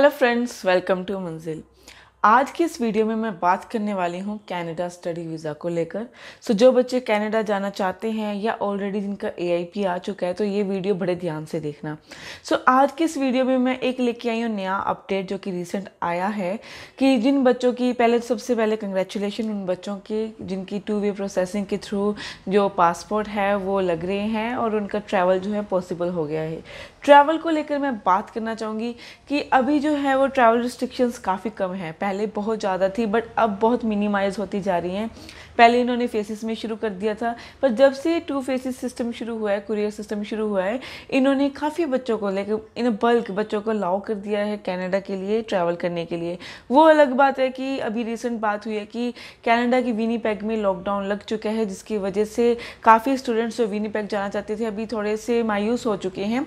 Hello friends, welcome to Munzil. आज की इस वीडियो में मैं बात करने वाली हूँ कनाडा स्टडी वीज़ा को लेकर सो so, जो बच्चे कनाडा जाना चाहते हैं या ऑलरेडी जिनका ए आ चुका है तो ये वीडियो बड़े ध्यान से देखना सो so, आज की इस वीडियो में मैं एक लेके आई हूँ नया अपडेट जो कि रिसेंट आया है कि जिन बच्चों की पहले तो सबसे पहले कंग्रेचुलेशन उन बच्चों की जिनकी टू वे प्रोसेसिंग के थ्रू जो पासपोर्ट है वो लग रहे हैं और उनका ट्रैवल जो है पॉसिबल हो गया है ट्रैवल को लेकर मैं बात करना चाहूँगी कि अभी जो है वो ट्रैवल रिस्ट्रिक्शंस काफ़ी कम है पहले बहुत ज़्यादा थी बट अब बहुत मिनिमाइज़ होती जा रही हैं पहले इन्होंने फेसिस में शुरू कर दिया था पर जब से टू फेसिस सिस्टम शुरू हुआ है कुरियर सिस्टम शुरू हुआ है इन्होंने काफ़ी बच्चों को लेकर इन बल्क बच्चों को अलाउ कर दिया है कैनेडा के लिए ट्रैवल करने के लिए वो अलग बात है कि अभी रिसेंट बात हुई है कि कैनेडा की पैक में लॉकडाउन लग चुका है जिसकी वजह से काफ़ी स्टूडेंट्स जो पैक जाना चाहते थे अभी थोड़े से मायूस हो चुके हैं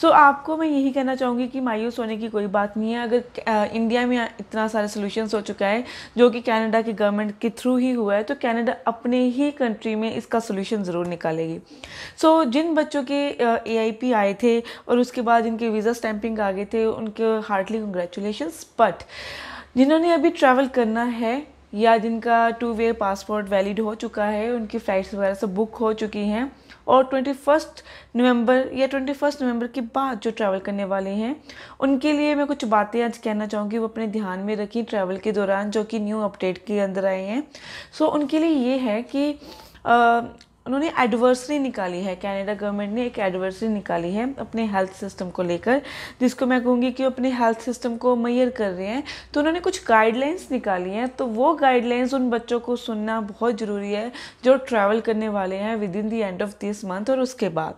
सो so, आपको मैं यही कहना चाहूँगी कि मायूस होने की कोई बात नहीं है अगर इंडिया में इतना सारे सोल्यूशंस हो चुका है जो कि कैनेडा की गवर्नमेंट के थ्रू ही हुआ है तो कैनेडा कनाडा अपने ही कंट्री में इसका सोल्यूशन ज़रूर निकालेगी सो so, जिन बच्चों के ए आए थे और उसके बाद जिनके वीज़ा स्टैंपिंग आ गए थे उनके हार्टली कंग्रेचुलेशंस बट जिन्होंने अभी ट्रैवल करना है या जिनका टू वे पासपोर्ट वैलिड हो चुका है उनकी फ़्लाइट्स वगैरह सब बुक हो चुकी हैं और ट्वेंटी फर्स्ट नवंबर या ट्वेंटी फर्स्ट नवंबर के बाद जो ट्रैवल करने वाले हैं उनके लिए मैं कुछ बातें आज कहना चाहूँगी वो अपने ध्यान में रखें ट्रैवल के दौरान जो कि न्यू अपडेट के अंदर आए हैं सो उनके लिए ये है कि उन्होंने एडवर्सरी निकाली है कनाडा गवर्नमेंट ने एक एडवर्सरी निकाली है अपने हेल्थ सिस्टम को लेकर जिसको मैं कहूँगी कि अपने हेल्थ सिस्टम को मैयर कर रहे हैं तो उन्होंने कुछ गाइडलाइंस निकाली हैं तो वो गाइडलाइंस उन बच्चों को सुनना बहुत ज़रूरी है जो ट्रैवल करने वाले हैं within the end of this month और उसके बाद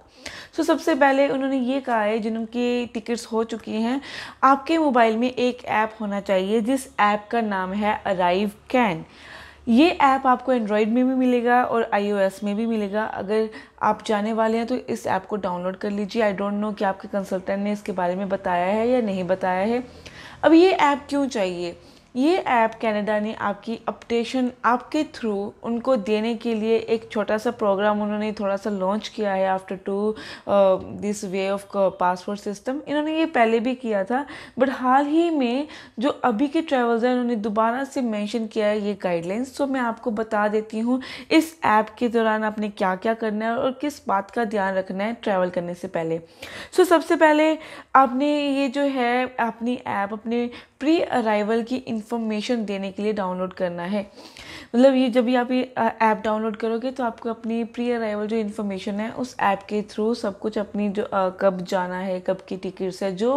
सो so, सबसे पहले उन्होंने ये कहा है जिनकी टिकट्स हो चुकी हैं आपके मोबाइल में एक ऐप होना चाहिए जिस ऐप का नाम है अराइव कैन ये ऐप आपको एंड्रॉयड में भी मिलेगा और आईओएस में भी मिलेगा अगर आप जाने वाले हैं तो इस ऐप को डाउनलोड कर लीजिए आई डोंट नो कि आपके कंसल्टेंट ने इसके बारे में बताया है या नहीं बताया है अब ये ऐप क्यों चाहिए ये ऐप कैनेडा ने आपकी अपडेशन आपके थ्रू उनको देने के लिए एक छोटा सा प्रोग्राम उन्होंने थोड़ा सा लॉन्च किया है after to this way of passport system इन्होंने ये पहले भी किया था बट हाल ही में जो अभी के ट्रैवल्स हैं उन्होंने दोबारा से मेंशन किया है ये गाइडलाइंस तो मैं आपको बता देती हूँ इस ऐप के दौरान आपने क्या क्या करना है और किस बात का ध्यान रखना है ट्रैवल करने से पहले सो so, सबसे पहले आपने ये जो है अपनी ऐप अपने प्री अराइवल की इन्फॉर्मेशन देने के लिए डाउनलोड करना है मतलब ये जब भी आप ये ऐप डाउनलोड करोगे तो आपको अपनी प्री अराइवल जो इन्फॉर्मेशन है उस ऐप के थ्रू सब कुछ अपनी जो आ, कब जाना है कब की टिकट्स है जो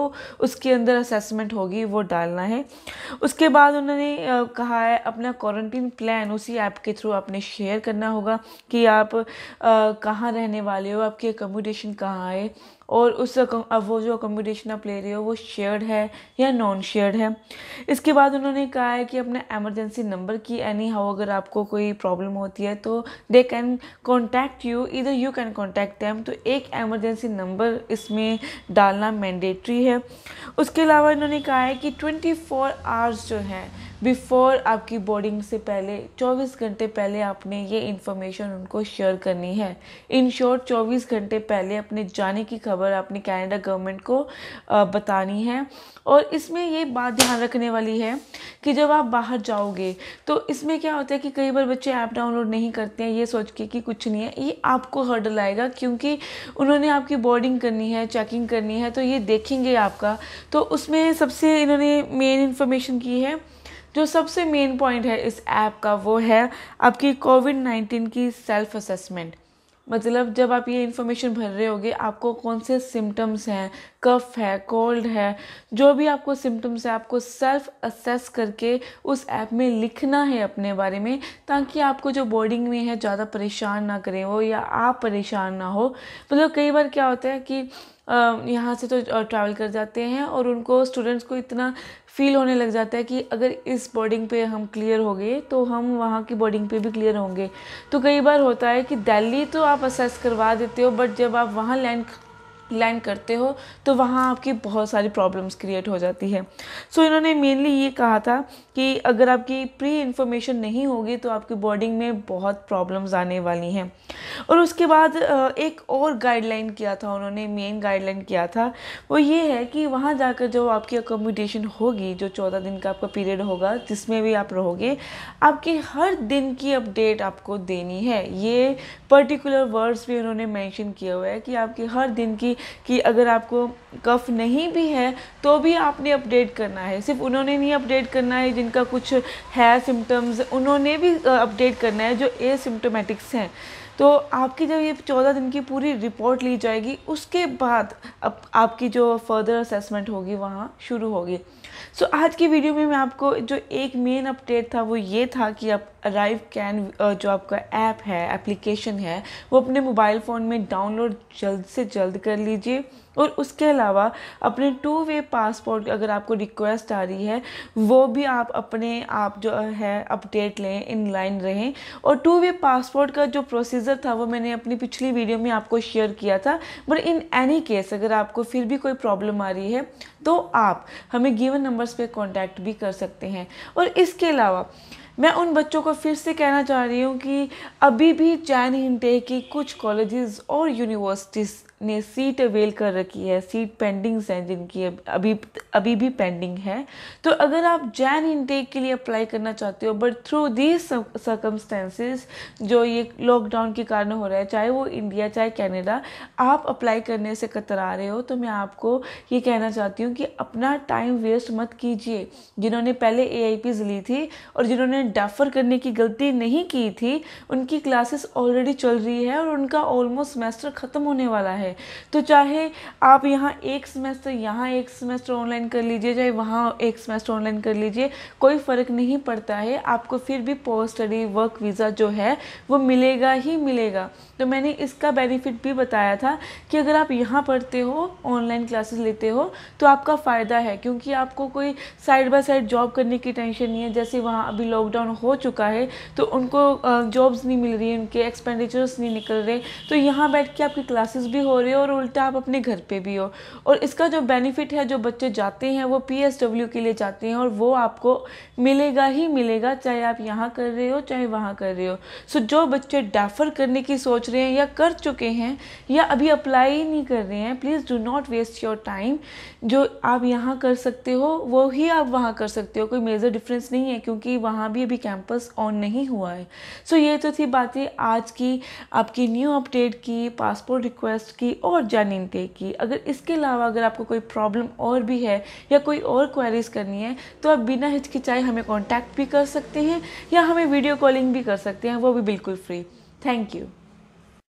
उसके अंदर असेसमेंट होगी वो डालना है उसके बाद उन्होंने कहा है अपना क्वारंटीन प्लान उसी ऐप के थ्रू आपने शेयर करना होगा कि आप कहाँ रहने वाले हो आपकी अकोमोडेशन कहाँ है और उस वो जो अकोमोडेशन आप ले रहे हो वो शेयर्ड है या नॉन शेयर्ड है इसके बाद उन्होंने कहा है कि अपने एमरजेंसी नंबर की एनी हाउ अगर आपको कोई प्रॉब्लम होती है तो दे कैन कॉन्टैक्ट यू इधर यू कैन कॉन्टैक्ट दैम तो एक एमरजेंसी नंबर इसमें डालना मैंडेटरी है उसके अलावा इन्होंने कहा है कि ट्वेंटी फोर आवर्स जो हैं बिफोर आपकी बोर्डिंग से पहले 24 घंटे पहले आपने ये इन्फॉर्मेशन उनको शेयर करनी है इन शॉर्ट 24 घंटे पहले अपने जाने की खबर आपने कैनेडा गवर्नमेंट को बतानी है और इसमें ये बात ध्यान रखने वाली है कि जब आप बाहर जाओगे तो इसमें क्या होता है कि कई बार बच्चे ऐप डाउनलोड नहीं करते हैं ये सोच के कि कुछ नहीं है ये आपको हर्डल आएगा क्योंकि उन्होंने आपकी बोर्डिंग करनी है चेकिंग करनी है तो ये देखेंगे आपका तो उसमें सबसे इन्होंने मेन इन्फॉर्मेशन की है जो सबसे मेन पॉइंट है इस ऐप का वो है आपकी कोविड नाइन्टीन की सेल्फ असेसमेंट मतलब जब आप ये इन्फॉर्मेशन भर रहे होगे आपको कौन से सिम्टम्स हैं कफ है कोल्ड है जो भी आपको सिम्टम्स है आपको सेल्फ असेस करके उस ऐप में लिखना है अपने बारे में ताकि आपको जो बोर्डिंग में है ज़्यादा परेशान ना करें वो या आप परेशान ना हो मतलब कई बार क्या होता है कि यहाँ से तो ट्रैवल कर जाते हैं और उनको स्टूडेंट्स को इतना फील होने लग जाता है कि अगर इस बोर्डिंग पे हम क्लियर हो गए तो हम वहाँ की बोर्डिंग पे भी क्लियर होंगे तो कई बार होता है कि दिल्ली तो आप असेस करवा देते हो बट जब आप वहाँ लैंड लैंड करते हो तो वहाँ आपकी बहुत सारी प्रॉब्लम्स क्रिएट हो जाती है सो so, इन्होंने मेनली ये कहा था कि अगर आपकी प्री इन्फॉर्मेशन नहीं होगी तो आपकी बॉर्डिंग में बहुत प्रॉब्लम्स आने वाली हैं और उसके बाद एक और गाइडलाइन किया था उन्होंने मेन गाइडलाइन किया था वो ये है कि वहाँ जाकर जो आपकी अकोमोडेशन होगी जो चौदह दिन का आपका पीरियड होगा जिसमें भी आप रहोगे आपकी हर दिन की अपडेट आपको देनी है ये पर्टिकुलर वर्ड्स भी उन्होंने मैंशन किया हुआ है कि आपकी हर दिन की कि अगर आपको कफ नहीं भी है तो भी आपने अपडेट करना है सिर्फ उन्होंने नहीं अपडेट करना है जिनका कुछ है सिम्टम्स उन्होंने भी अपडेट करना है जो ए सिम्टोमेटिक्स हैं तो आपकी जब ये चौदह दिन की पूरी रिपोर्ट ली जाएगी उसके बाद अब आपकी जो फर्दर असेसमेंट होगी वहाँ शुरू होगी सो so, आज की वीडियो में मैं आपको जो एक मेन अपडेट था वो ये था कि आप अराइव कैन uh, जो आपका ऐप है एप्लीकेशन है वो अपने मोबाइल फ़ोन में डाउनलोड जल्द से जल्द कर लीजिए और उसके अलावा अपने टू वे पासपोर्ट अगर आपको रिक्वेस्ट आ रही है वो भी आप अपने आप जो है अपडेट लें इन लाइन रहें और टू वे पासपोर्ट का जो प्रोसीजर था वो मैंने अपनी पिछली वीडियो में आपको शेयर किया था बट इन एनी केस अगर आपको फिर भी कोई प्रॉब्लम आ रही है तो आप हमें गिवन नंबर्स पे कांटेक्ट भी कर सकते हैं और इसके अलावा मैं उन बच्चों को फिर से कहना चाह रही हूँ कि अभी भी चैन हिंटे की कुछ कॉलेजेस और यूनिवर्सिटीज़ ने सीट अवेल कर रखी है सीट पेंडिंग्स हैं जिनकी अभी अभी भी पेंडिंग है तो अगर आप जैन इनटेक के लिए अप्लाई करना चाहते हो बट थ्रू दीज सर्कमस्टेंसेस जो ये लॉकडाउन के कारण हो रहा है चाहे वो इंडिया चाहे कैनेडा आप अप्लाई करने से कतरा रहे हो तो मैं आपको ये कहना चाहती हूँ कि अपना टाइम वेस्ट मत कीजिए जिन्होंने पहले ए ली थी और जिन्होंने डाफर करने की गलती नहीं की थी उनकी क्लासेस ऑलरेडी चल रही है और उनका ऑलमोस्ट सेमेस्टर ख़त्म होने वाला है है तो चाहे आप यहाँ एक सेमेस्टर यहाँ एक सेमेस्टर ऑनलाइन कर लीजिए चाहे वहाँ एक सेमेस्टर ऑनलाइन कर लीजिए कोई फ़र्क नहीं पड़ता है आपको फिर भी पोस्ट स्टडी वर्क वीज़ा जो है वो मिलेगा ही मिलेगा तो मैंने इसका बेनिफिट भी बताया था कि अगर आप यहाँ पढ़ते हो ऑनलाइन क्लासेस लेते हो तो आपका फ़ायदा है क्योंकि आपको कोई साइड बाय साइड जॉब करने की टेंशन नहीं है जैसे वहाँ अभी लॉकडाउन हो चुका है तो उनको जॉब्स नहीं मिल रही है उनके एक्सपेंडिचर्स नहीं निकल रहे तो यहाँ बैठ के आपकी क्लासेस भी हो रहे हो और उल्टा आप अपने घर पे भी हो और इसका जो बेनिफिट है जो बच्चे जाते हैं वो पी के लिए जाते हैं और वो आपको मिलेगा ही मिलेगा चाहे आप यहाँ कर रहे हो चाहे वहाँ कर रहे हो सो जो बच्चे डेफर करने की सोच रहे हैं या कर चुके हैं या अभी अप्लाई नहीं कर रहे हैं please do not waste your time जो आप यहाँ कर सकते हो वो ही आप वहाँ कर सकते हो कोई मेजर डिफरेंस नहीं है क्योंकि वहाँ भी अभी कैंपस ऑन नहीं हुआ है सो so, ये तो थी बातें आज की आपकी न्यू अपडेट की पासपोर्ट रिक्वेस्ट की की और जानिन ते की अगर इसके अलावा अगर आपको कोई प्रॉब्लम और भी है या कोई और क्वेरीज करनी है तो आप बिना हिचकिचाए हमें कॉन्टैक्ट भी कर सकते हैं या हमें वीडियो कॉलिंग भी कर सकते हैं वो भी बिल्कुल फ्री थैंक यू